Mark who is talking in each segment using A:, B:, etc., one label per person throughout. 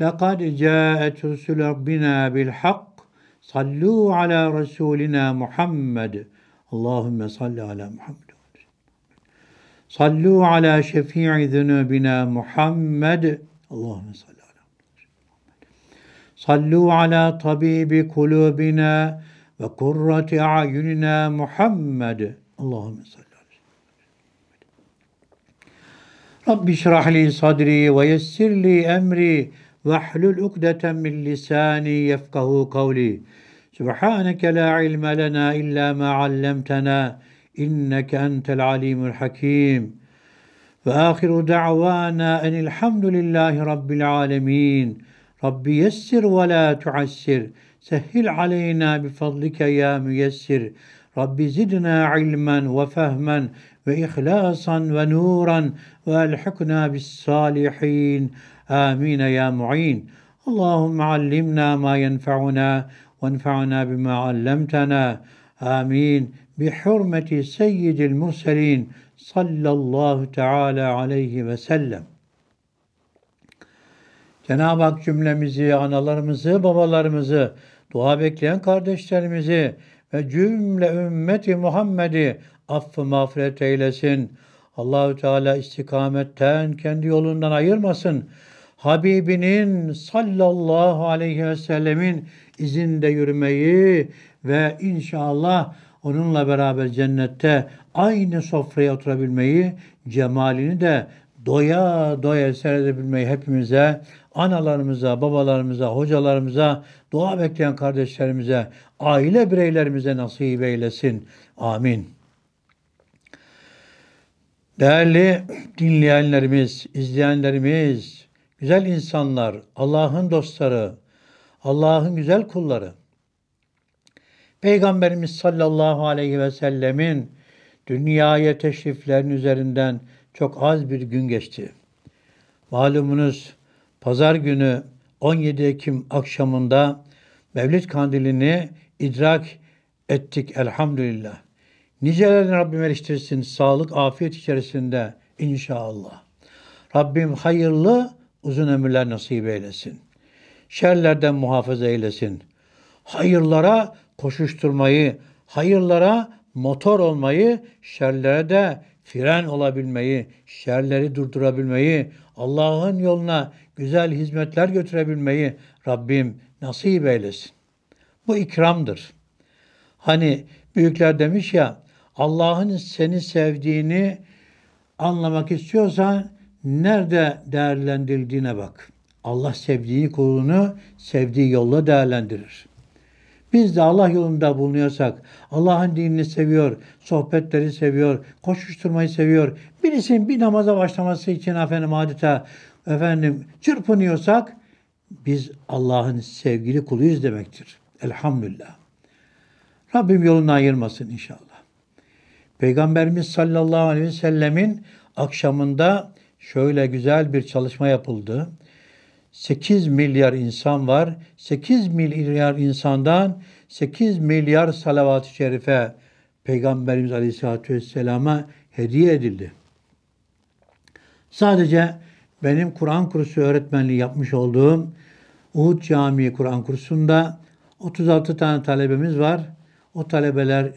A: لَقَدْ جَاءَتْ رُسُلُ رَبِّنَا بِالْحَقِّ صَلُّوا عَلَى رَسُولِنَا مُحَمَّدٍ اللهم صل على محمد صلوا على شفيع ذنوبنا محمد اللهم صل على محمد صلوا على طبيب قلوبنا وقرة أعيننا محمد اللهم صل على محمد رب اشرح لي صدري ويسر لي أمري واحلل عقدة من لساني يفقه قولي سبحانك لا علم لنا إلا ما علمتنا إنك أنت العليم الحكيم وآخر دعوانا أن الحمد لله رب العالمين رب يسر ولا تعسر سهل علينا بفضلك يا ميسر رب زدنا علما وفهما وإخلاصا ونورا وألحقنا بالصالحين آمين يا معين اللهم علمنا ما ينفعنا وانفعنا بما علمتنا آمين بحرمة سيد المرسلين صلى الله تعالى aleyhi ve sellem. Cenab-ı Hak cümlemizi, analarımızı, babalarımızı, dua bekleyen kardeşlerimizi ve cümle ümmeti Muhammed'i affı mağfiret eylesin. Allahü Teala istikametten kendi yolundan ayırmasın Habibinin sallallahu aleyhi ve sellemin izinde yürümeyi ve inşallah onunla beraber cennette aynı sofraya oturabilmeyi, cemalini de doya doya seyredebilmeyi hepimize, analarımıza, babalarımıza, hocalarımıza, dua bekleyen kardeşlerimize, aile bireylerimize nasip eylesin. Amin. Değerli dinleyenlerimiz, izleyenlerimiz, güzel insanlar, Allah'ın dostları, Allah'ın güzel kulları. Peygamberimiz sallallahu aleyhi ve sellemin dünyaya teşriflerin üzerinden çok az bir gün geçti. Malumunuz pazar günü 17 Ekim akşamında Mevlid kandilini idrak ettik elhamdülillah. Nicelerini Rabbim eriştirsin sağlık, afiyet içerisinde inşallah. Rabbim hayırlı uzun ömürler nasip eylesin. Şerlerden muhafaza eylesin. Hayırlara koşuşturmayı, hayırlara motor olmayı, şerlere de fren olabilmeyi, şerleri durdurabilmeyi, Allah'ın yoluna güzel hizmetler götürebilmeyi Rabbim nasip eylesin. Bu ikramdır. Hani büyükler demiş ya, Allah'ın seni sevdiğini anlamak istiyorsan nerede değerlendirildiğine bak. Allah sevdiği kulunu sevdiği yolla değerlendirir. Biz de Allah yolunda bulunuyorsak, Allah'ın dinini seviyor, sohbetleri seviyor, koşuşturmayı seviyor, birisinin bir namaza başlaması için efendim adeta efendim çırpınıyorsak biz Allah'ın sevgili kuluyuz demektir. Elhamdülillah. Rabbim yolunu ayırmasın inşallah. Peygamberimiz sallallahu aleyhi ve sellemin akşamında şöyle güzel bir çalışma yapıldı. 8 milyar insan var. 8 milyar insandan 8 milyar salavat-ı şerife Peygamberimiz Aleyhisselatü Vesselam'a hediye edildi. Sadece benim Kur'an kursu öğretmenliği yapmış olduğum Uhud Camii Kur'an kursunda 36 tane talebemiz var. O talebeler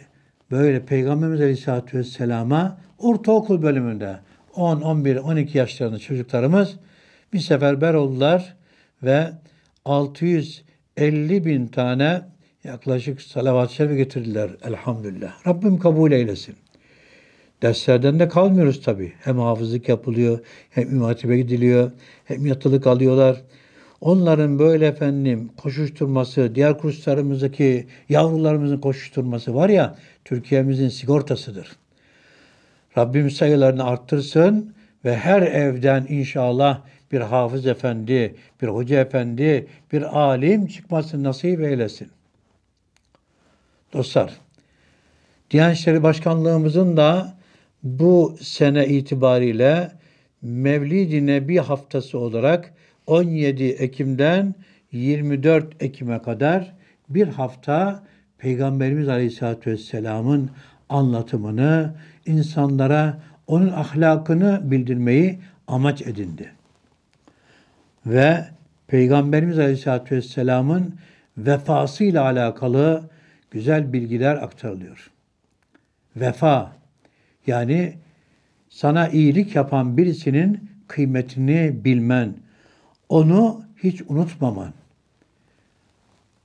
A: böyle Peygamberimiz Aleyhisselatü Vesselam'a ortaokul bölümünde 10, 11, 12 yaşlarında çocuklarımız bir seferber oldular ve 650 bin tane yaklaşık salavat-ı şerife getirdiler elhamdülillah. Rabbim kabul eylesin. Derslerden de kalmıyoruz tabii. Hem hafızlık yapılıyor, hem imatibe gidiliyor, hem yatılık alıyorlar. Onların böyle efendim koşuşturması, diğer kurslarımızdaki yavrularımızın koşuşturması var ya, Türkiye'mizin sigortasıdır. Rabbim sayılarını arttırsın ve her evden inşallah bir hafız efendi, bir hoca efendi, bir alim çıkmasını nasip eylesin. Dostlar, Diyanet İşleri Başkanlığımızın da bu sene itibariyle Mevlid-i Nebi haftası olarak 17 Ekim'den 24 Ekim'e kadar bir hafta Peygamberimiz Aleyhisselatü Vesselam'ın anlatımını, insanlara onun ahlakını bildirmeyi amaç edindi. Ve Peygamberimiz Aleyhisselatü Vesselam'ın vefasıyla alakalı güzel bilgiler aktarılıyor. Vefa yani sana iyilik yapan birisinin kıymetini bilmen, onu hiç unutmaman.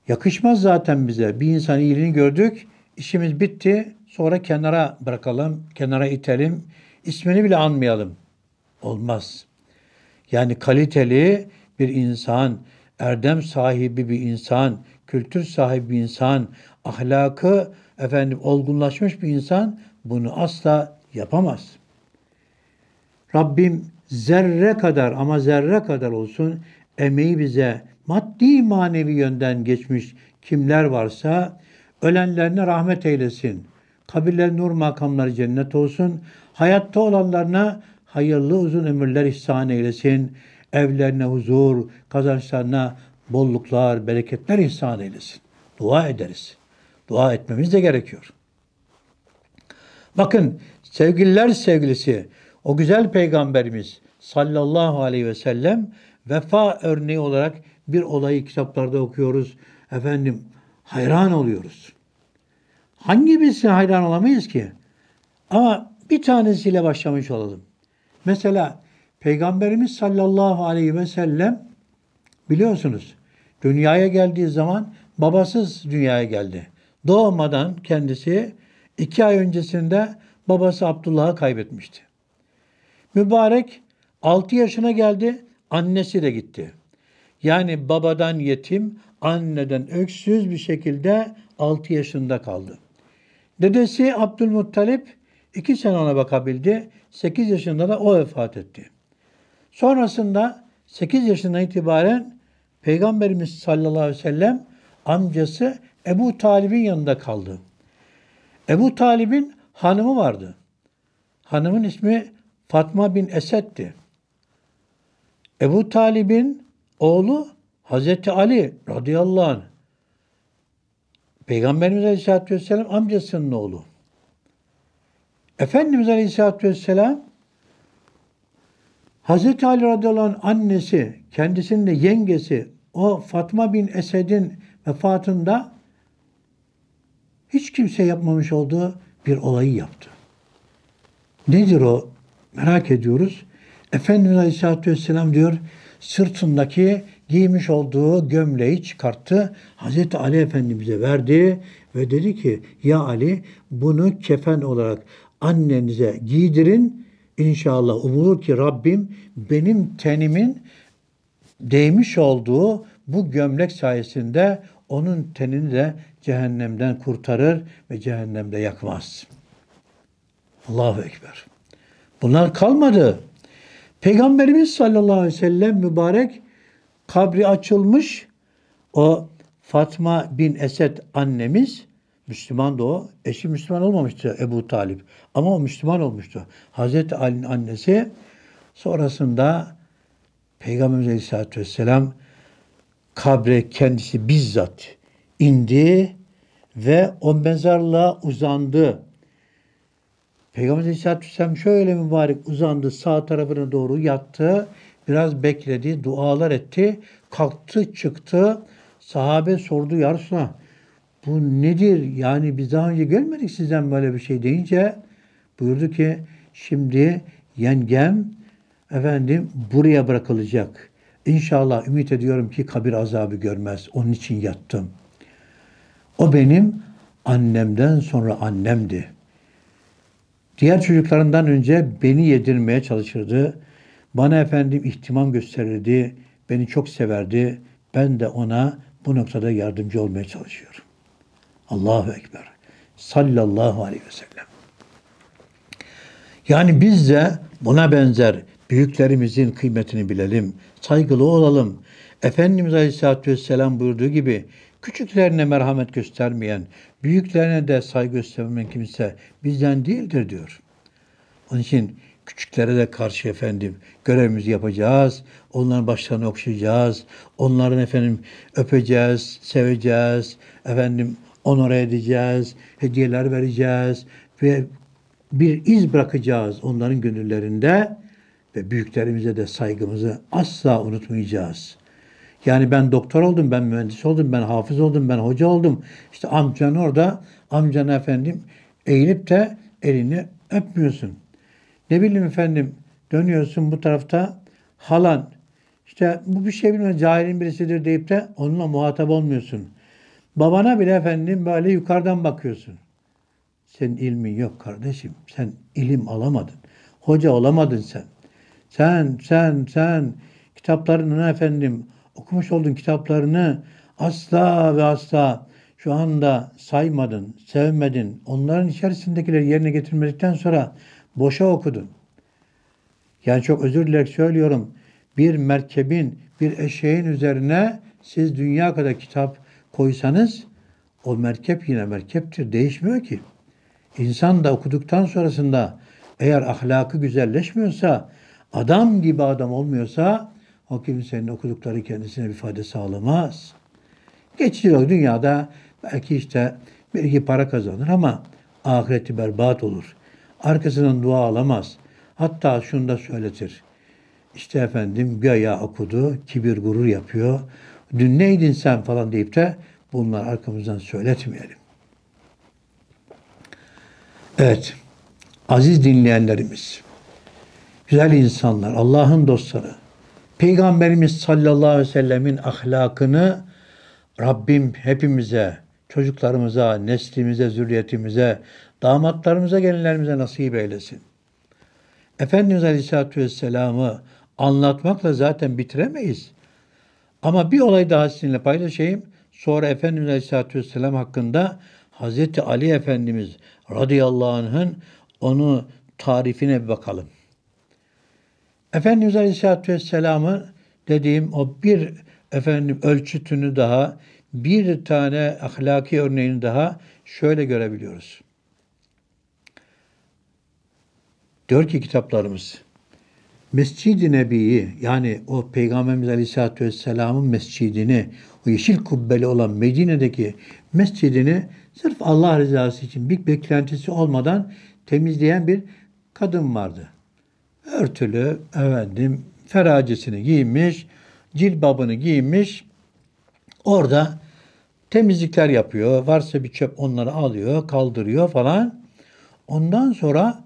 A: Yakışmaz zaten bize. Bir insan iyiliğini gördük, işimiz bitti, Sonra kenara bırakalım, kenara itelim. ismini bile anmayalım. Olmaz. Yani kaliteli bir insan, erdem sahibi bir insan, kültür sahibi bir insan, ahlakı efendim olgunlaşmış bir insan bunu asla yapamaz. Rabbim zerre kadar ama zerre kadar olsun emeği bize maddi manevi yönden geçmiş kimler varsa ölenlerine rahmet eylesin kabirler nur makamları cennet olsun. Hayatta olanlarına hayırlı uzun ömürler ihsan eylesin. Evlerine huzur, kazançlarına bolluklar, bereketler ihsan eylesin. Dua ederiz. Dua etmemiz de gerekiyor. Bakın sevgililer sevgilisi o güzel peygamberimiz sallallahu aleyhi ve sellem vefa örneği olarak bir olayı kitaplarda okuyoruz. Efendim hayran oluyoruz. Hangi birisine hayran olamayız ki? Ama bir tanesiyle başlamış olalım. Mesela Peygamberimiz sallallahu aleyhi ve sellem biliyorsunuz dünyaya geldiği zaman babasız dünyaya geldi. Doğmadan kendisi iki ay öncesinde babası Abdullah'ı kaybetmişti. Mübarek 6 yaşına geldi, annesi de gitti. Yani babadan yetim, anneden öksüz bir şekilde 6 yaşında kaldı. Dedesi Abdülmuttalip iki sene ona bakabildi. Sekiz yaşında da o vefat etti. Sonrasında sekiz yaşından itibaren Peygamberimiz sallallahu aleyhi ve sellem amcası Ebu Talib'in yanında kaldı. Ebu Talib'in hanımı vardı. Hanımın ismi Fatma bin Esed'ti. Ebu Talib'in oğlu Hazreti Ali radıyallahu anh Peygamberimiz Aleyhisselatü Vesselam amcasının oğlu. Efendimiz Aleyhisselatü Vesselam Hazreti Ali radıyallahu anh annesi, kendisinin de yengesi o Fatma bin Esed'in vefatında hiç kimse yapmamış olduğu bir olayı yaptı. Nedir o? Merak ediyoruz. Efendimiz Aleyhisselatü Vesselam diyor sırtındaki giymiş olduğu gömleği çıkarttı. Hazreti Ali Efendimiz'e verdi ve dedi ki ya Ali bunu kefen olarak annenize giydirin. İnşallah umulur ki Rabbim benim tenimin değmiş olduğu bu gömlek sayesinde onun tenini de cehennemden kurtarır ve cehennemde yakmaz. Allahu Ekber. Bunlar kalmadı. Peygamberimiz sallallahu aleyhi ve sellem mübarek kabri açılmış. O Fatma bin Esed annemiz Müslüman da o. Eşi Müslüman olmamıştı Ebu Talip. Ama o Müslüman olmuştu. Hazreti Ali'nin annesi sonrasında Peygamberimiz Aleyhisselatü Vesselam kabre kendisi bizzat indi ve o mezarlığa uzandı. Peygamber Aleyhisselatü Vesselam şöyle mübarek uzandı, sağ tarafına doğru yattı Biraz bekledi, dualar etti. Kalktı, çıktı. Sahabe sordu ya bu nedir? Yani biz daha önce görmedik sizden böyle bir şey deyince buyurdu ki şimdi yengem efendim buraya bırakılacak. İnşallah ümit ediyorum ki kabir azabı görmez. Onun için yattım. O benim annemden sonra annemdi. Diğer çocuklarından önce beni yedirmeye çalışırdı. Bana efendim ihtimam gösterirdi, beni çok severdi. Ben de ona bu noktada yardımcı olmaya çalışıyorum. Allahu Ekber. Sallallahu aleyhi ve sellem. Yani biz de buna benzer büyüklerimizin kıymetini bilelim, saygılı olalım. Efendimiz Aleyhisselatü Vesselam buyurduğu gibi küçüklerine merhamet göstermeyen, büyüklerine de saygı göstermeyen kimse bizden değildir diyor. Onun için Küçüklere de karşı efendim görevimizi yapacağız. Onların başlarını okşayacağız. Onların efendim öpeceğiz, seveceğiz. Efendim onore edeceğiz. Hediyeler vereceğiz. Ve bir iz bırakacağız onların gönüllerinde ve büyüklerimize de saygımızı asla unutmayacağız. Yani ben doktor oldum, ben mühendis oldum, ben hafız oldum, ben hoca oldum. İşte amcan orada, amcan efendim eğilip de elini öpmüyorsun. Ne bileyim efendim dönüyorsun bu tarafta halan işte bu bir şey bilmez cahilin birisidir deyip de onunla muhatap olmuyorsun. Babana bile efendim böyle yukarıdan bakıyorsun. Senin ilmin yok kardeşim. Sen ilim alamadın. Hoca olamadın sen. Sen, sen, sen kitaplarını efendim okumuş olduğun kitaplarını asla ve asla şu anda saymadın, sevmedin. Onların içerisindekileri yerine getirmedikten sonra Boşa okudun. Yani çok özür dilerim söylüyorum. Bir merkebin, bir eşeğin üzerine siz dünya kadar kitap koysanız o merkep yine merkeptir. Değişmiyor ki. İnsan da okuduktan sonrasında eğer ahlakı güzelleşmiyorsa, adam gibi adam olmuyorsa o kimsenin okudukları kendisine bir fayda sağlamaz. Geçiyor dünyada belki işte bir iki para kazanır ama ahireti berbat olur. Arkasından dua alamaz. Hatta şunu da söyletir. İşte efendim göya okudu, kibir gurur yapıyor. Dün neydin sen falan deyip de bunlar arkamızdan söyletmeyelim. Evet, aziz dinleyenlerimiz, güzel insanlar, Allah'ın dostları, Peygamberimiz sallallahu aleyhi ve sellemin ahlakını Rabbim hepimize, çocuklarımıza, neslimize, zürriyetimize, damatlarımıza, gelinlerimize nasip eylesin. Efendimiz Aleyhisselatü Vesselam'ı anlatmakla zaten bitiremeyiz. Ama bir olay daha sizinle paylaşayım. Sonra Efendimiz Aleyhisselatü Vesselam hakkında Hazreti Ali Efendimiz radıyallahu anh'ın onu tarifine bir bakalım. Efendimiz Aleyhisselatü Vesselam'ı dediğim o bir efendim ölçütünü daha, bir tane ahlaki örneğini daha şöyle görebiliyoruz. Diyor ki kitaplarımız Mescid-i Nebi'yi yani o Peygamberimiz Aleyhisselatü Vesselam'ın mescidini, o yeşil kubbeli olan Medine'deki mescidini sırf Allah rızası için bir beklentisi olmadan temizleyen bir kadın vardı. Örtülü, efendim, feracesini giymiş, cilbabını giymiş. Orada temizlikler yapıyor. Varsa bir çöp onları alıyor, kaldırıyor falan. Ondan sonra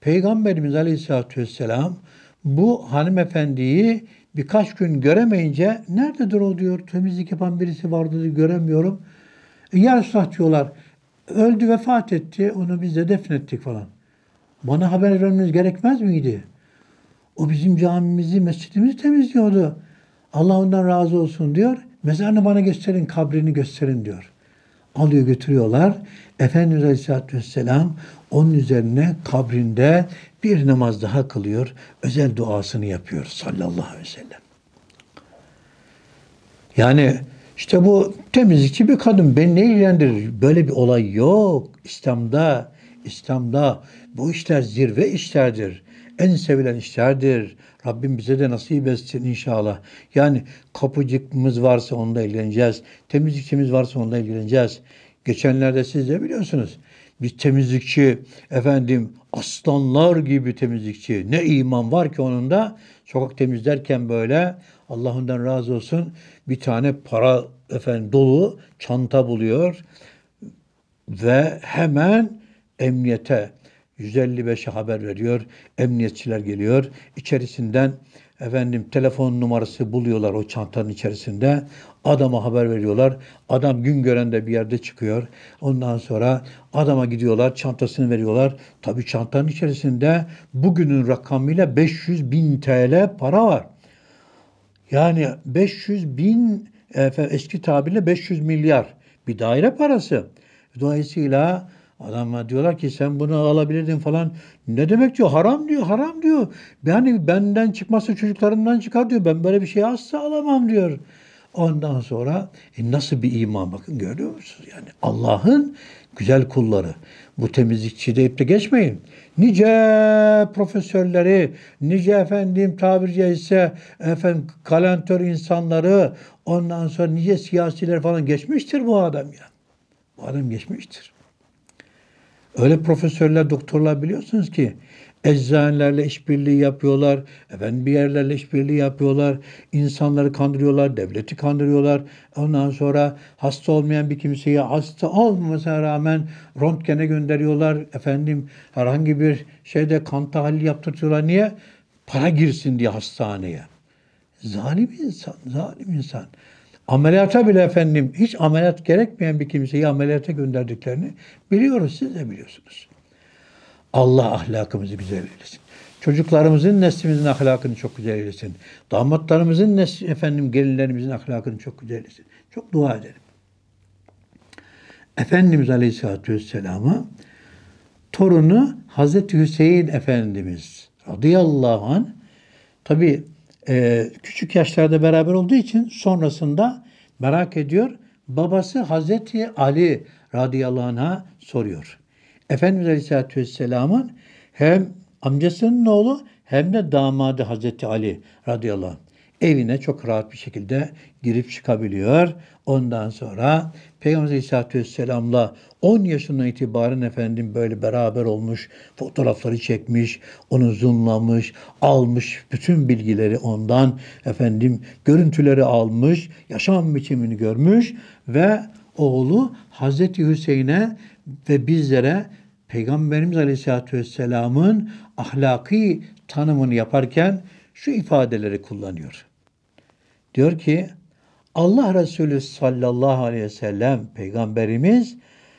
A: Peygamberimiz Aleyhisselatü Vesselam bu hanımefendiyi birkaç gün göremeyince nerededir o diyor. Temizlik yapan birisi vardı diyor, göremiyorum. E, ya Resulallah diyorlar. Öldü vefat etti. Onu biz de defnettik falan. Bana haber vermeniz gerekmez miydi? O bizim camimizi, mescidimizi temizliyordu. Allah ondan razı olsun diyor. Mezarını bana gösterin, kabrini gösterin diyor alıyor götürüyorlar. Efendimiz Aleyhisselatü Vesselam onun üzerine kabrinde bir namaz daha kılıyor. Özel duasını yapıyor sallallahu aleyhi ve sellem. Yani işte bu temizlikçi bir kadın beni ne ilgilendirir? Böyle bir olay yok. İslam'da, İslam'da bu işler zirve işlerdir. En sevilen işlerdir. Rabbim bize de nasip etsin inşallah. Yani kapıcıkımız varsa onda ilgileneceğiz. Temizlikçimiz varsa onda ilgileneceğiz. Geçenlerde siz de biliyorsunuz. Bir temizlikçi, efendim aslanlar gibi temizlikçi. Ne iman var ki onun da sokak temizlerken böyle Allah'ından razı olsun bir tane para efendim dolu çanta buluyor ve hemen emniyete 155'e haber veriyor. Emniyetçiler geliyor. İçerisinden efendim telefon numarası buluyorlar o çantanın içerisinde. Adama haber veriyorlar. Adam gün görende bir yerde çıkıyor. Ondan sonra adama gidiyorlar. Çantasını veriyorlar. Tabi çantanın içerisinde bugünün rakamıyla 500 bin TL para var. Yani 500 bin eski tabirle 500 milyar bir daire parası. Dolayısıyla Adama diyorlar ki sen bunu alabilirdin falan. Ne demek diyor? Haram diyor, haram diyor. Yani benden çıkması çocuklarından çıkar diyor. Ben böyle bir şey asla alamam diyor. Ondan sonra e nasıl bir iman bakın görüyor musunuz? Yani Allah'ın güzel kulları. Bu temizlikçi deyip de geçmeyin. Nice profesörleri, nice efendim tabir caizse efendim kalentör insanları, ondan sonra nice siyasiler falan geçmiştir bu adam ya. Bu adam geçmiştir. Öyle profesörler, doktorlar biliyorsunuz ki eczanelerle işbirliği yapıyorlar, efendim bir yerlerle işbirliği yapıyorlar, insanları kandırıyorlar, devleti kandırıyorlar. Ondan sonra hasta olmayan bir kimseyi hasta olmamasına rağmen röntgene gönderiyorlar. Efendim herhangi bir şeyde kan tahlili yaptırtıyorlar. Niye? Para girsin diye hastaneye. Zalim insan, zalim insan ameliyata bile efendim hiç ameliyat gerekmeyen bir kimseyi ameliyata gönderdiklerini biliyoruz. Siz de biliyorsunuz. Allah ahlakımızı güzel eylesin. Çocuklarımızın neslimizin ahlakını çok güzel eylesin. Damatlarımızın nesli, efendim gelinlerimizin ahlakını çok güzel eylesin. Çok dua edelim. Efendimiz Aleyhisselatü Vesselam'a torunu Hazreti Hüseyin Efendimiz radıyallahu an tabi e, küçük yaşlarda beraber olduğu için sonrasında merak ediyor. Babası Hazreti Ali radıyallahu anh'a soruyor. Efendimiz Aleyhisselatü Vesselam'ın hem amcasının oğlu hem de damadı Hazreti Ali radıyallahu anh evine çok rahat bir şekilde girip çıkabiliyor. Ondan sonra Peygamber Aleyhisselatü Vesselam'la 10 yaşından itibaren efendim böyle beraber olmuş, fotoğrafları çekmiş, onu zoomlamış, almış bütün bilgileri ondan efendim görüntüleri almış, yaşam biçimini görmüş ve oğlu Hazreti Hüseyin'e ve bizlere Peygamberimiz Aleyhisselatü Vesselam'ın ahlaki tanımını yaparken şu ifadeleri kullanıyor. Diyor ki Allah Resulü sallallahu aleyhi ve sellem peygamberimiz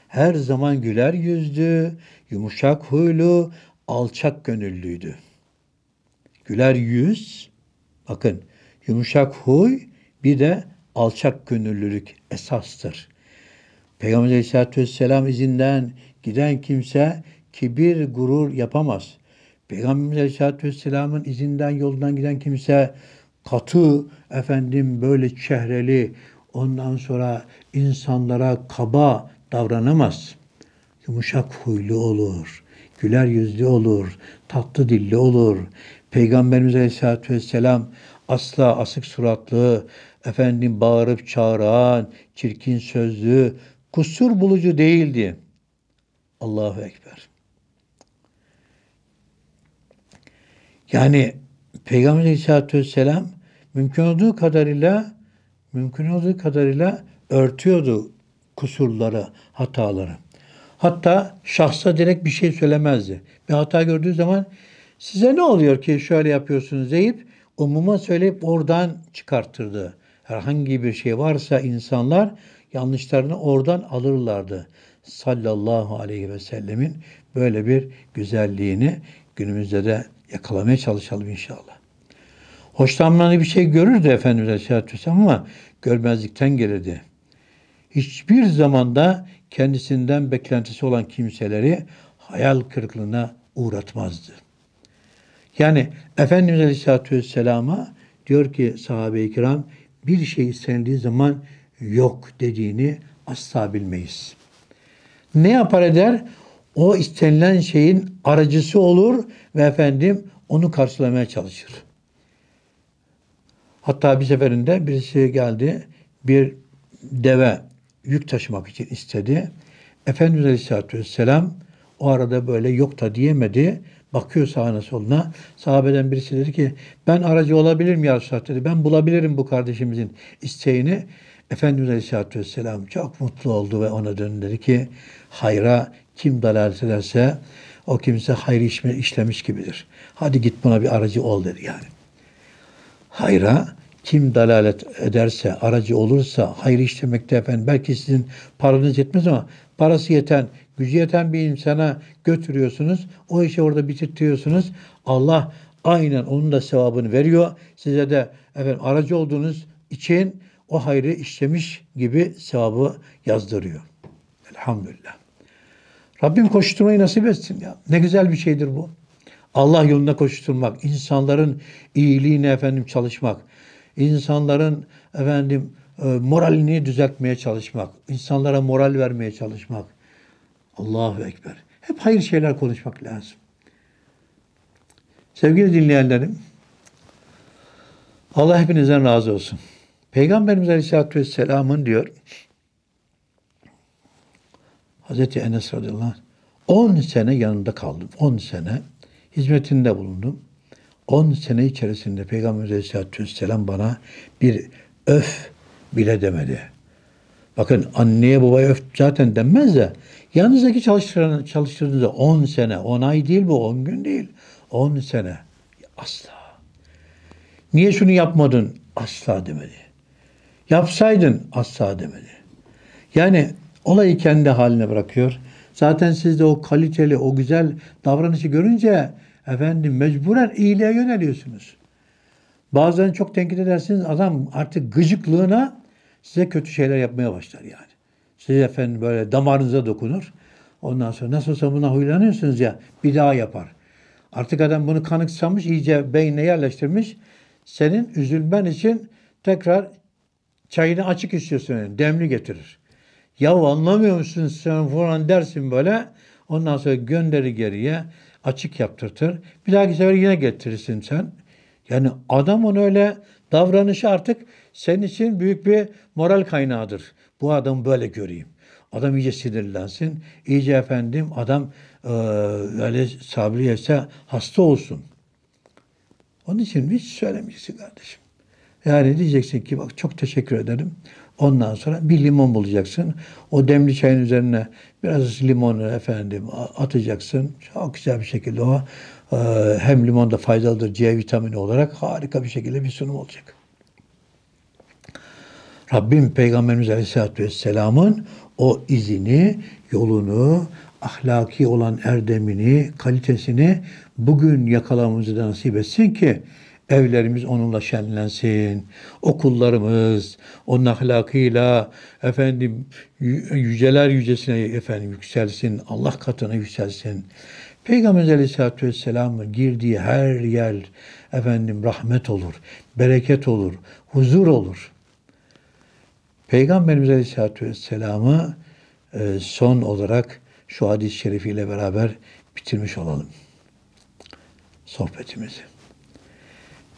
A: her zaman güler yüzlü, yumuşak huylu, alçak gönüllüydü. Güler yüz, bakın yumuşak huy bir de alçak gönüllülük esastır. Peygamber aleyhissalatü vesselam izinden giden kimse kibir, gurur yapamaz. Peygamberimiz Aleyhisselatü Vesselam'ın izinden yoldan giden kimse katı efendim böyle çehreli ondan sonra insanlara kaba davranamaz. Yumuşak huylu olur, güler yüzlü olur, tatlı dilli olur. Peygamberimiz Aleyhisselatü Vesselam asla asık suratlı, efendim bağırıp çağıran, çirkin sözlü, kusur bulucu değildi. Allahu Ekber. Yani Peygamber Aleyhisselatü Vesselam mümkün olduğu kadarıyla mümkün olduğu kadarıyla örtüyordu kusurları, hataları. Hatta şahsa direkt bir şey söylemezdi. Bir hata gördüğü zaman size ne oluyor ki şöyle yapıyorsunuz deyip umuma söyleyip oradan çıkarttırdı. Herhangi bir şey varsa insanlar yanlışlarını oradan alırlardı. Sallallahu aleyhi ve sellemin böyle bir güzelliğini günümüzde de Yakalamaya çalışalım inşallah. Hoşlanmadığı bir şey görürdü Efendimiz Aleyhisselatü Vesselam ama görmezlikten gelirdi. Hiçbir zamanda kendisinden beklentisi olan kimseleri hayal kırıklığına uğratmazdı. Yani Efendimiz Aleyhisselatü Vesselam'a diyor ki sahabe-i kiram bir şey istendiği zaman yok dediğini asla bilmeyiz. Ne yapar eder? o istenilen şeyin aracısı olur ve efendim onu karşılamaya çalışır. Hatta bir seferinde birisi geldi bir deve yük taşımak için istedi. Efendimiz Aleyhisselatü Vesselam o arada böyle yok da diyemedi. Bakıyor sağına soluna. Sahabeden birisi dedi ki ben aracı olabilir mi ya Resulallah dedi. Ben bulabilirim bu kardeşimizin isteğini. Efendimiz Aleyhisselatü Vesselam çok mutlu oldu ve ona döndü dedi ki hayra kim dalalet ederse o kimse hayır işlemiş gibidir. Hadi git buna bir aracı ol dedi yani. Hayra kim dalalet ederse, aracı olursa hayır işlemekte efendim. Belki sizin paranız yetmez ama parası yeten, gücü yeten bir insana götürüyorsunuz. O işi orada bitirtiyorsunuz. Allah aynen onun da sevabını veriyor. Size de efendim aracı olduğunuz için o hayrı işlemiş gibi sevabı yazdırıyor. Elhamdülillah. Rabbim koşturmayı nasip etsin ya. Ne güzel bir şeydir bu. Allah yolunda koşturmak, insanların iyiliğine efendim çalışmak, insanların efendim e, moralini düzeltmeye çalışmak, insanlara moral vermeye çalışmak. Allahu Ekber. Hep hayır şeyler konuşmak lazım. Sevgili dinleyenlerim, Allah hepinizden razı olsun. Peygamberimiz Aleyhisselatü Vesselam'ın diyor, Hazreti Enes radıyallahu anh 10 sene yanında kaldım. 10 sene hizmetinde bulundum. 10 sene içerisinde Peygamber Aleyhisselatü Vesselam bana bir öf bile demedi. Bakın anneye babaya öf zaten denmez de yanınızdaki çalıştıran, çalıştırdığınızda 10 sene, 10 ay değil bu, 10 gün değil. 10 sene. Asla. Niye şunu yapmadın? Asla demedi. Yapsaydın asla demedi. Yani Olayı kendi haline bırakıyor. Zaten siz de o kaliteli, o güzel davranışı görünce efendim mecburen iyiliğe yöneliyorsunuz. Bazen çok tenkit edersiniz adam artık gıcıklığına size kötü şeyler yapmaya başlar yani. Siz efendim böyle damarınıza dokunur. Ondan sonra nasıl olsa buna huylanıyorsunuz ya bir daha yapar. Artık adam bunu kanıksamış, iyice beynine yerleştirmiş. Senin üzülmen için tekrar çayını açık istiyorsun. Demli getirir. Ya anlamıyor musun sen falan dersin böyle. Ondan sonra gönderi geriye açık yaptırtır. Bir dahaki sefer yine getirirsin sen. Yani adamın öyle davranışı artık senin için büyük bir moral kaynağıdır. Bu adamı böyle göreyim. Adam iyice sinirlensin. İyice efendim adam e, öyle sabriyese hasta olsun. Onun için hiç söylemeyeceksin kardeşim. Yani diyeceksin ki bak çok teşekkür ederim. Ondan sonra bir limon bulacaksın. O demli çayın üzerine biraz limonu efendim atacaksın. Çok güzel bir şekilde o e, hem limon da faydalıdır C vitamini olarak harika bir şekilde bir sunum olacak. Rabbim Peygamberimiz Aleyhisselatü Vesselam'ın o izini, yolunu, ahlaki olan erdemini, kalitesini bugün yakalamamızı da nasip etsin ki Evlerimiz onunla şenlensin. Okullarımız onun ahlakıyla efendim yüceler yücesine efendim yükselsin. Allah katına yükselsin. Peygamber Aleyhisselatü Vesselam'ın girdiği her yer efendim rahmet olur, bereket olur, huzur olur. Peygamberimiz Aleyhisselatü Vesselam'ı e, son olarak şu hadis-i şerifiyle beraber bitirmiş olalım sohbetimizi.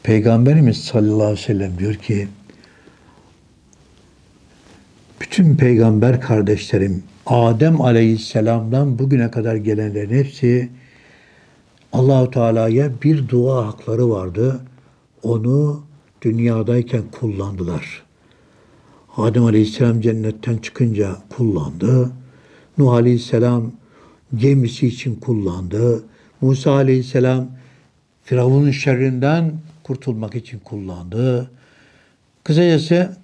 A: Peygamberimiz sallallahu aleyhi ve sellem diyor ki bütün peygamber kardeşlerim Adem aleyhisselamdan bugüne kadar gelenlerin hepsi Allahu Teala'ya bir dua hakları vardı. Onu dünyadayken kullandılar. Adem aleyhisselam cennetten çıkınca kullandı. Nuh aleyhisselam gemisi için kullandı. Musa aleyhisselam Firavun'un şerrinden kurtulmak için kullandı. Kısacası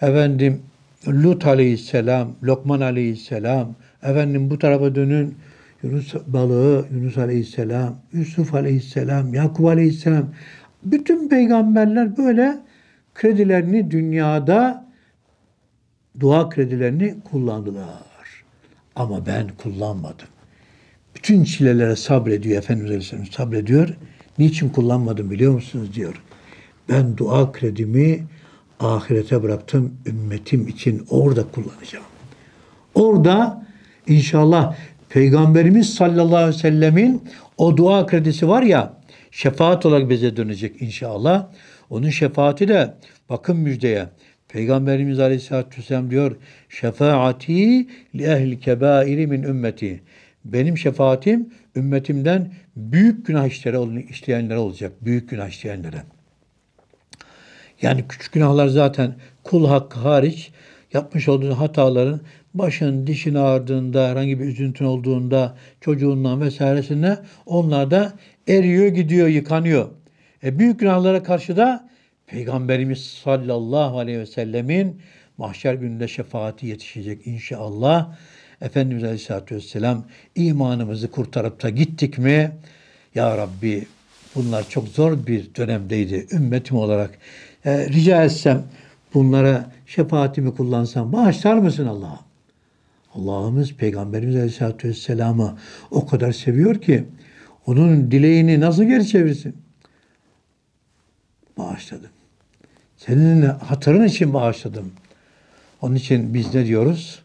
A: efendim Lut aleyhisselam, Lokman aleyhisselam, efendim bu tarafa dönün Yunus balığı, Yunus aleyhisselam, Yusuf aleyhisselam, Yakup aleyhisselam. Bütün peygamberler böyle kredilerini dünyada dua kredilerini kullandılar. Ama ben kullanmadım. Bütün çilelere sabrediyor Efendimiz Aleyhisselam sabrediyor. Niçin kullanmadım biliyor musunuz diyor. Ben dua kredimi ahirete bıraktım ümmetim için orada kullanacağım. Orada inşallah Peygamberimiz sallallahu aleyhi ve sellemin o dua kredisi var ya şefaat olarak bize dönecek inşallah. Onun şefaati de bakın müjdeye. Peygamberimiz aleyhissalatü vesselam diyor şefaati li ehli kebairi min ümmeti. Benim şefaatim ümmetimden büyük günah işleyenlere olacak. Büyük günah işleyenlere. Yani küçük günahlar zaten kul hakkı hariç yapmış olduğun hataların başın, dişin ağrıdığında, herhangi bir üzüntün olduğunda, çocuğundan vesairesine onlar da eriyor, gidiyor, yıkanıyor. E büyük günahlara karşı da Peygamberimiz sallallahu aleyhi ve sellemin mahşer gününde şefaati yetişecek inşallah. Efendimiz Aleyhisselatü Vesselam imanımızı kurtarıp da gittik mi? Ya Rabbi bunlar çok zor bir dönemdeydi ümmetim olarak. E, rica etsem bunlara şefaatimi kullansam bağışlar mısın Allah'ım? Allah'ımız Peygamberimiz Aleyhisselatü Vesselam'ı o kadar seviyor ki onun dileğini nasıl geri çevirsin? Bağışladım. Senin hatırın için bağışladım. Onun için biz ne diyoruz?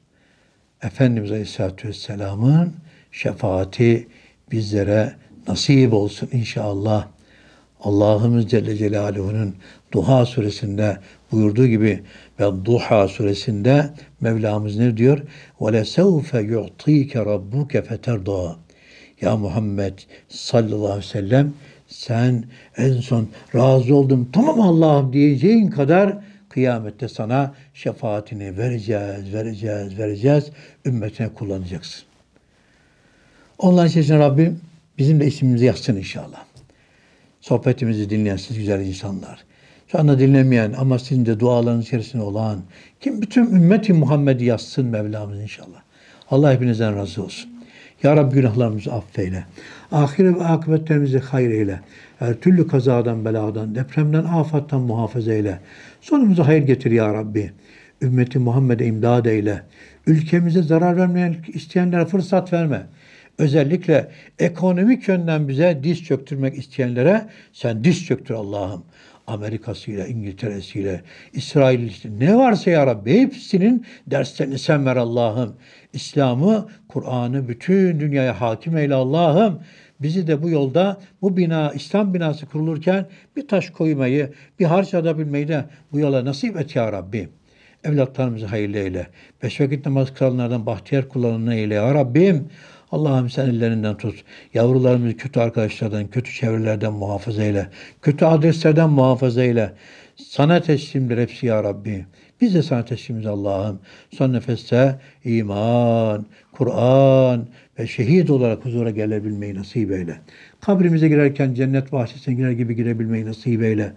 A: Efendimiz Aleyhisselatü Vesselam'ın şefaati bizlere nasip olsun inşallah. Allah'ımız Celle Celaluhu'nun Duha suresinde buyurduğu gibi ve Duha suresinde Mevlamız ne diyor? Ve le sevfe yu'tike rabbuke feterda. Ya Muhammed sallallahu aleyhi ve sellem sen en son razı oldum tamam Allah'ım diyeceğin kadar Kıyamette sana şefaatini vereceğiz, vereceğiz, vereceğiz. Ümmetine kullanacaksın. Onların içerisinde Rabbim bizim de ismimizi yazsın inşallah. Sohbetimizi dinleyen siz güzel insanlar. Şu anda dinlemeyen ama sizin de dualarınız içerisinde olan kim bütün ümmeti Muhammed yazsın Mevlamız inşallah. Allah hepinizden razı olsun. Ya Rabbi günahlarımızı affeyle. Ahire ve akıbetlerimizi hayır eyle. Her türlü kazadan, beladan, depremden, afattan muhafaza eyle. Sonumuza hayır getir ya Rabbi. Ümmeti Muhammed'e imdad eyle. Ülkemize zarar vermek isteyenlere fırsat verme. Özellikle ekonomik yönden bize diz çöktürmek isteyenlere sen diz çöktür Allah'ım. Amerika'sıyla, İngiltere'siyle, İsrail'siyle ne varsa ya Rabbi hepsinin derslerini sen ver Allah'ım. İslam'ı, Kur'an'ı bütün dünyaya hakim eyle Allah'ım. Bizi de bu yolda bu bina İslam binası kurulurken bir taş koymayı, bir harç atabilmeyi de bu yola nasip et ya Rabbi. Evlatlarımızı hayırlı eyle. Beş vakit namaz kılanlardan bahtiyar kullananı eyle ya Rabbim. Allah'ım sen ellerinden tut. Yavrularımızı kötü arkadaşlardan, kötü çevrelerden muhafaza eyle. Kötü adreslerden muhafaza eyle. Sana teslimdir hepsi ya Rabbi. Biz de sana teslimiz Allah'ım. Son nefeste iman, Kur'an ve şehit olarak huzura gelebilmeyi nasip eyle. Kabrimize girerken cennet bahçesine girer gibi girebilmeyi nasip eyle.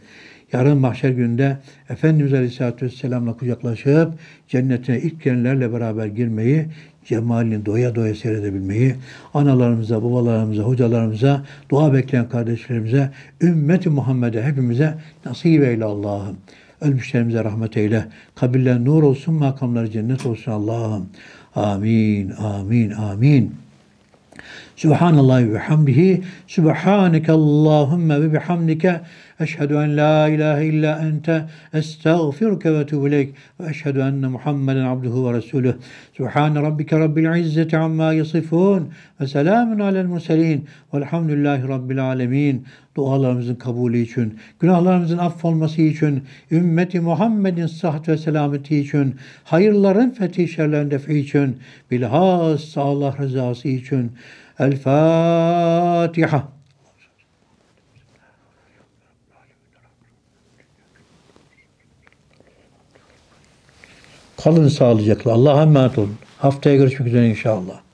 A: Yarın mahşer günde Efendimiz Aleyhisselatü Vesselam'la kucaklaşıp cennetine ilk gelenlerle beraber girmeyi, cemalini doya doya seyredebilmeyi, analarımıza, babalarımıza, hocalarımıza, dua bekleyen kardeşlerimize, ümmeti Muhammed'e hepimize nasip eyle Allah'ım. Ölmüşlerimize rahmet eyle. Kabirler nur olsun, makamları cennet olsun Allah'ım. آمين آمين آمين Subhanallahi ve hamdihi. Subhaneke Allahümme ve bihamdike. Eşhedü en la ilahe illa ente. Estağfirke ve tübüleyk. Ve eşhedü enne Muhammeden abduhu ve resulüh. Subhan rabbike rabbil izzeti amma yasifun. Ve selamun alel murselin. Velhamdülillahi rabbil alemin. Dualarımızın kabulü için, günahlarımızın affolması için, ümmeti Muhammed'in sıhhat ve selameti için, hayırların fethi şerlerin için, bilhassa Allah rızası için, El Fatiha. Kalın sağlıcakla. Allah'a emanet olun. Haftaya görüşmek üzere inşallah.